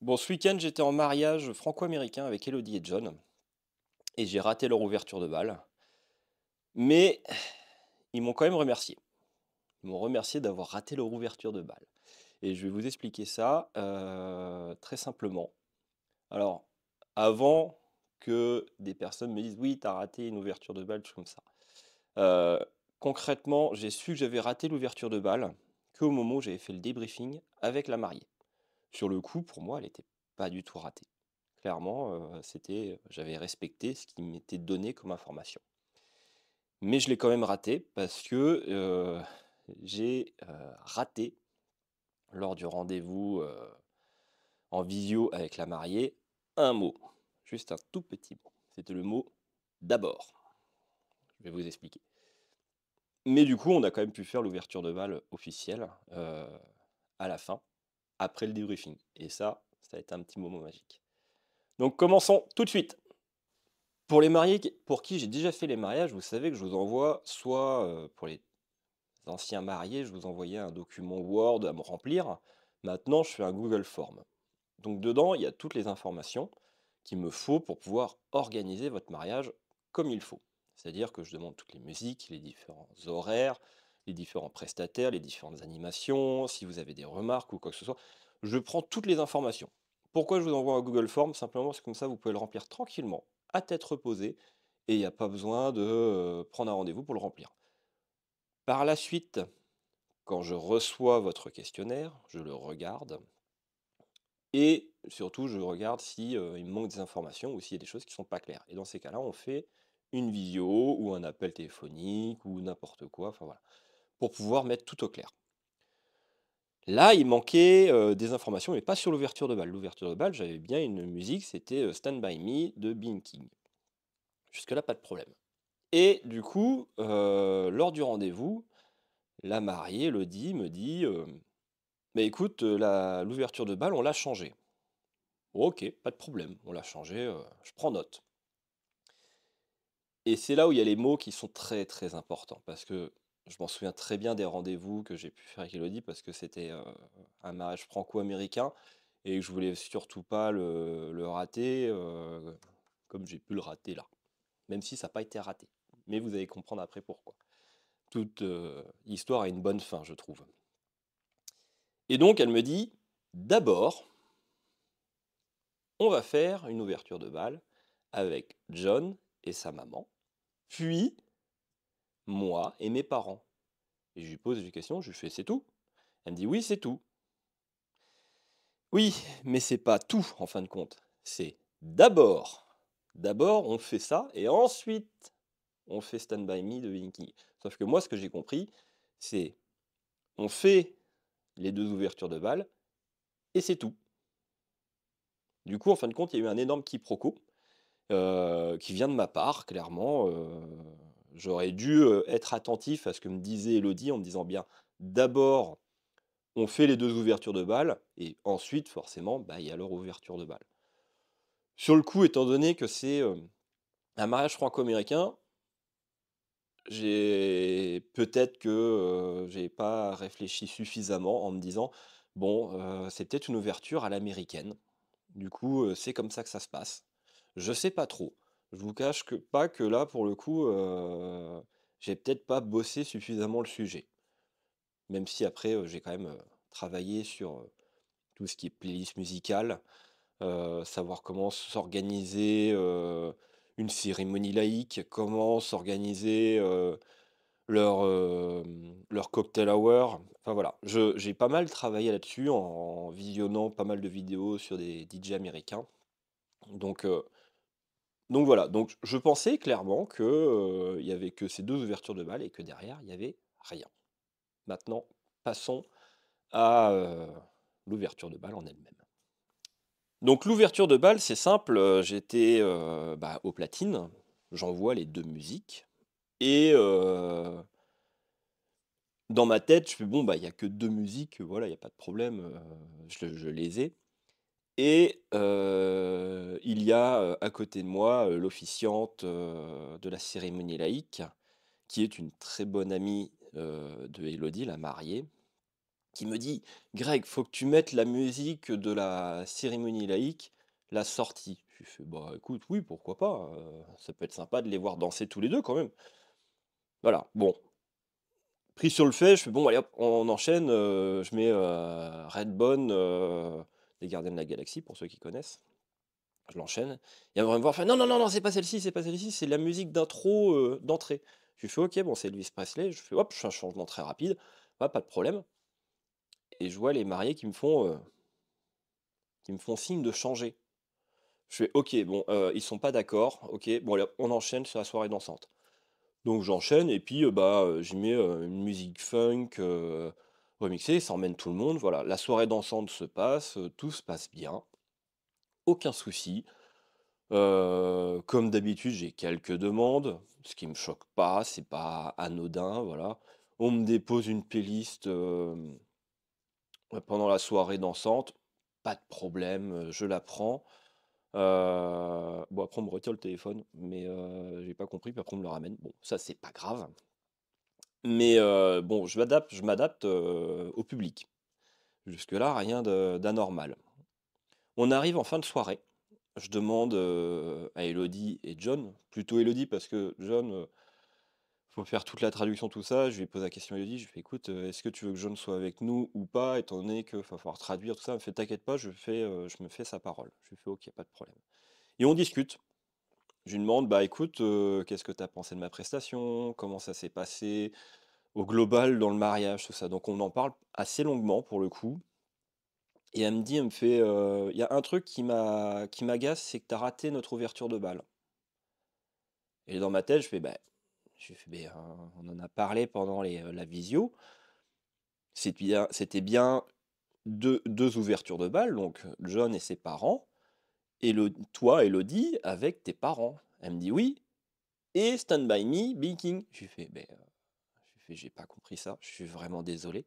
Bon, ce week-end, j'étais en mariage franco-américain avec Elodie et John. Et j'ai raté leur ouverture de balle. Mais ils m'ont quand même remercié. Ils m'ont remercié d'avoir raté leur ouverture de balle. Et je vais vous expliquer ça euh, très simplement. Alors, avant que des personnes me disent oui, t'as raté une ouverture de balle, tout comme ça. Euh, concrètement, j'ai su que j'avais raté l'ouverture de balle qu'au moment où j'avais fait le débriefing avec la mariée. Sur le coup, pour moi, elle n'était pas du tout ratée. Clairement, c'était, j'avais respecté ce qui m'était donné comme information. Mais je l'ai quand même raté parce que j'ai raté lors du rendez-vous en visio avec la mariée un mot, juste un tout petit mot. C'était le mot d'abord. Je vais vous expliquer. Mais du coup, on a quand même pu faire l'ouverture de balle officielle à la fin après le débriefing. Et ça, ça a été un petit moment magique. Donc commençons tout de suite. Pour les mariés pour qui j'ai déjà fait les mariages, vous savez que je vous envoie soit euh, pour les anciens mariés, je vous envoyais un document Word à me remplir. Maintenant, je fais un Google Form. Donc dedans, il y a toutes les informations qu'il me faut pour pouvoir organiser votre mariage comme il faut. C'est-à-dire que je demande toutes les musiques, les différents horaires, les différents prestataires, les différentes animations, si vous avez des remarques ou quoi que ce soit. Je prends toutes les informations. Pourquoi je vous envoie un Google Form Simplement parce que comme ça, vous pouvez le remplir tranquillement, à tête reposée, et il n'y a pas besoin de euh, prendre un rendez-vous pour le remplir. Par la suite, quand je reçois votre questionnaire, je le regarde, et surtout, je regarde si euh, il manque des informations ou s'il y a des choses qui ne sont pas claires. Et dans ces cas-là, on fait une visio ou un appel téléphonique ou n'importe quoi. Enfin voilà pour pouvoir mettre tout au clair. Là, il manquait euh, des informations, mais pas sur l'ouverture de balle. L'ouverture de balle, j'avais bien une musique, c'était euh, Stand By Me de Bean King. Jusque-là, pas de problème. Et du coup, euh, lors du rendez-vous, la mariée, le dit, me dit mais écoute, l'ouverture de balle, on l'a changée. ok, pas de problème, on l'a changée, je prends note. Et c'est là où il y a les mots qui sont très très importants, parce que je m'en souviens très bien des rendez-vous que j'ai pu faire avec Elodie parce que c'était un mariage franco-américain et que je voulais surtout pas le, rater comme j'ai pu le rater là. Même si ça n'a pas été raté. Mais vous allez comprendre après pourquoi. Toute l'histoire a une bonne fin, je trouve. Et donc elle me dit, d'abord, on va faire une ouverture de balle avec John et sa maman. Puis, moi et mes parents. Et je lui pose des questions, je lui fais c'est tout Elle me dit oui, c'est tout. Oui, mais c'est pas tout en fin de compte. C'est d'abord. D'abord, on fait ça et ensuite, on fait Stand By Me de Vinky. Sauf que moi, ce que j'ai compris, c'est on fait les deux ouvertures de balles et c'est tout. Du coup, en fin de compte, il y a eu un énorme quiproquo euh, qui vient de ma part, clairement. Euh, J'aurais dû être attentif à ce que me disait Elodie en me disant bien, d'abord, on fait les deux ouvertures de balle, et ensuite, forcément, bah, il y a leur ouverture de balle. Sur le coup, étant donné que c'est un mariage franco-américain, j'ai peut-être que j'ai pas réfléchi suffisamment en me disant bon, c'est peut-être une ouverture à l'américaine. Du coup, c'est comme ça que ça se passe. Je sais pas trop. Je vous cache que, pas que là, pour le coup, j'ai peut-être pas bossé suffisamment le sujet. Même si après, j'ai quand même travaillé sur tout ce qui est playlist musicale, savoir comment s'organiser une cérémonie laïque, comment s'organiser leur, leur cocktail hour. Enfin voilà, j'ai pas mal travaillé là-dessus en, visionnant pas mal de vidéos sur des DJ américains. Donc donc voilà, donc je pensais clairement qu'il euh, n'y avait que ces deux ouvertures de balles et que derrière, il n'y avait rien. Maintenant, passons à euh, l'ouverture de balle en elle-même. Donc l'ouverture de balle, c'est simple, euh, j'étais bah, au platine, j'envoie les deux musiques, et dans ma tête, je fais bon, bah il n'y a que deux musiques, voilà, il n'y a pas de problème, je les ai. Et il y a à côté de moi l'officiante de la cérémonie laïque, qui est une très bonne amie de Elodie, la mariée, qui me dit Greg, faut que tu mettes la musique de la cérémonie laïque, la sortie. Je fais Bah écoute, oui, pourquoi pas Ça peut être sympa de les voir danser tous les deux quand même. Voilà, bon. Pris sur le fait, je fais Bon, allez hop, on enchaîne. je mets Redbone, les Gardiens de la Galaxie, pour ceux qui connaissent. Je l'enchaîne. Il va me voir, non, non, non, non, c'est pas celle-ci, c'est pas celle-ci, c'est la musique d'intro euh, d'entrée. Je fais, ok, bon, c'est Elvis Presley. Je fais, hop, je fais un changement très rapide. pas de problème. Et je vois les mariés qui me font, euh, qui me font signe de changer. Je fais, ok, bon, euh, ils sont pas d'accord. Ok, bon, on enchaîne sur la soirée dansante. Donc j'enchaîne et puis bah j'y mets une musique funk remixer, ça emmène tout le monde. Voilà, la soirée dansante se passe, tout se passe bien, aucun souci. comme d'habitude, j'ai quelques demandes, ce qui me choque pas, c'est pas anodin, voilà. On me dépose une playlist pendant la soirée dansante, pas de problème, je la prends. bon, après, on me retire le téléphone, mais je j'ai pas compris. Puis après, on me le ramène. Bon, ça, c'est pas grave. Mais bon, je m'adapte je m'adapte, au public. Jusque-là, rien d'anormal. On arrive en fin de soirée. Je demande, à Elodie et John, plutôt Elodie parce que John, il faut faire toute la traduction, tout ça. Je lui pose la question à Elodie. je lui fais, «Écoute, est-ce que tu veux que John soit avec nous ou pas? Étant donné que va falloir traduire tout ça». me fait: «T'inquiète pas, je fais, je me fais sa parole». Je lui fais: «OK, pas de problème» et on discute. Je lui demande, bah écoute, qu'est-ce que tu as pensé de ma prestation? Comment ça s'est passé au global dans le mariage? Tout ça. Donc on en parle assez longuement pour le coup et elle me dit, elle me fait, «Il y a un truc qui m'a qui m'agace, c'est que tu as raté notre ouverture de balle. Et dans ma tête, je fais: «Bah», «Bah on en a parlé pendant les, la visio». C'était c'était bien deux ouvertures de balle, donc John et ses parents le, toi, Elodie, avec tes parents Elle me dit oui. Et Stand By Me, Binking. Je lui fais, ben, euh, fais, j'ai pas compris ça, je suis vraiment désolé.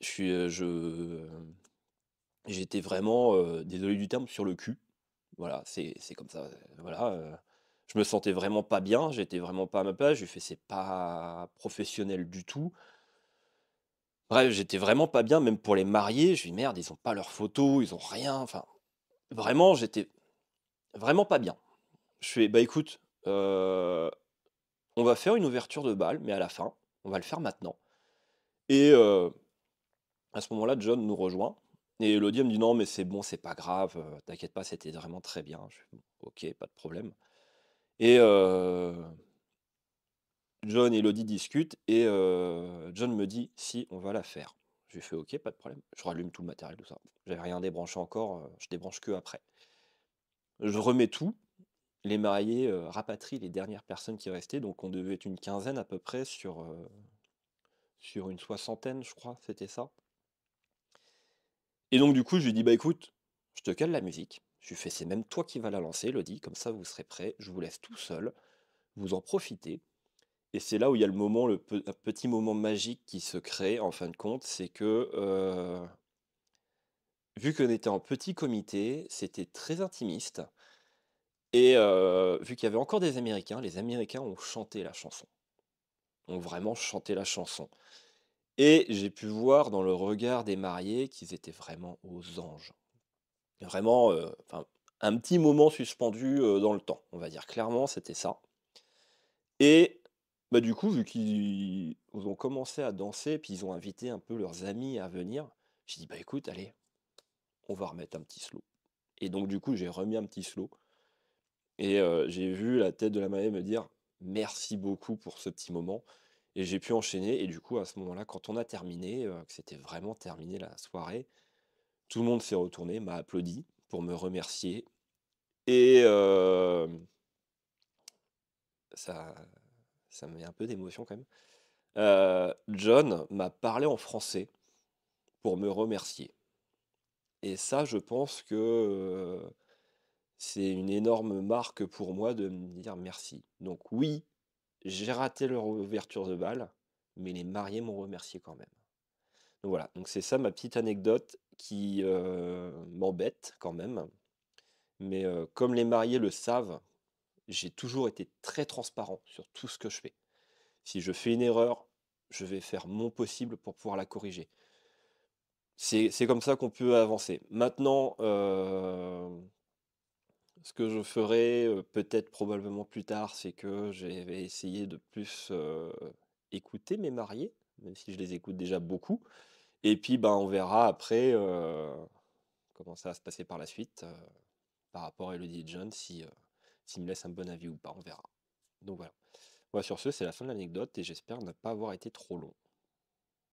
Je suis, euh, je, euh, j'étais vraiment, désolé du terme, sur le cul. Voilà, c'est, comme ça. Voilà, je me sentais vraiment pas bien, j'étais vraiment pas à ma place. Je lui fais, c'est pas professionnel du tout. Bref, j'étais vraiment pas bien, même pour les mariés. Je lui dis, merde, ils ont pas leurs photos, ils ont rien. Enfin, vraiment, j'étais vraiment pas bien. Je fais, bah écoute, euh, on va faire une ouverture de balle, mais à la fin, on va le faire maintenant. Et euh, à ce moment-là, John nous rejoint. Et Elodie me dit non, mais c'est bon, c'est pas grave, euh, t'inquiète pas, c'était vraiment très bien. Je fais, ok, pas de problème. Et John et Elodie discutent, et John me dit si, on va la faire. J'ai fait OK, pas de problème. Je rallume tout le matériel, tout ça. J'avais rien débranché encore, euh, je débranche que après. Je remets tout. Les mariés euh, rapatrient les dernières personnes qui restaient, donc on devait être une quinzaine à peu près sur, euh, sur une soixantaine, je crois, c'était ça. Et donc du coup, je lui dis bah écoute, je te cale la musique. Je lui fais c'est même toi qui vas la lancer, Lodi. comme ça vous serez prêts. Je vous laisse tout seul. Vous en profitez. Et c'est là où il y a le moment, le petit moment magique qui se crée en fin de compte, c'est que vu qu'on était en petit comité, c'était très intimiste. Et vu qu'il y avait encore des Américains, les Américains ont chanté la chanson. Ont vraiment chanté la chanson. Et j'ai pu voir dans le regard des mariés qu'ils étaient vraiment aux anges. Vraiment, un petit moment suspendu dans le temps, on va dire clairement, c'était ça. Et bah, du coup, vu qu'ils ont commencé à danser, puis ils ont invité un peu leurs amis à venir, j'ai dit, bah écoute, allez, on va remettre un petit slow. Et donc, du coup, j'ai remis un petit slow. Et j'ai vu la tête de la Maë me dire, merci beaucoup pour ce petit moment. Et j'ai pu enchaîner. Et du coup, à ce moment-là, quand on a terminé, que c'était vraiment terminé la soirée, tout le monde s'est retourné, m'a applaudi pour me remercier. Et ça, ça me met un peu d'émotion quand même. Euh, John m'a parlé en français pour me remercier. Et ça, je pense que euh, c'est une énorme marque pour moi de me dire merci. Donc oui, j'ai raté leur ouverture de balle, mais les mariés m'ont remercié quand même. Donc voilà, donc c'est ça ma petite anecdote qui euh, m'embête quand même. Mais comme les mariés le savent, j'ai toujours été très transparent sur tout ce que je fais. Si je fais une erreur, je vais faire mon possible pour pouvoir la corriger. C'est comme ça qu'on peut avancer. Maintenant, euh, ce que je ferai euh, peut-être probablement plus tard, c'est que je vais essayer de plus euh, écouter mes mariés, même si je les écoute déjà beaucoup. Et puis, ben, on verra après comment ça va se passer par la suite par rapport à Elodie John si s'il me laisse un bon avis ou pas, on verra. Donc voilà. Moi, sur ce, c'est la fin de l'anecdote et j'espère ne pas avoir été trop long.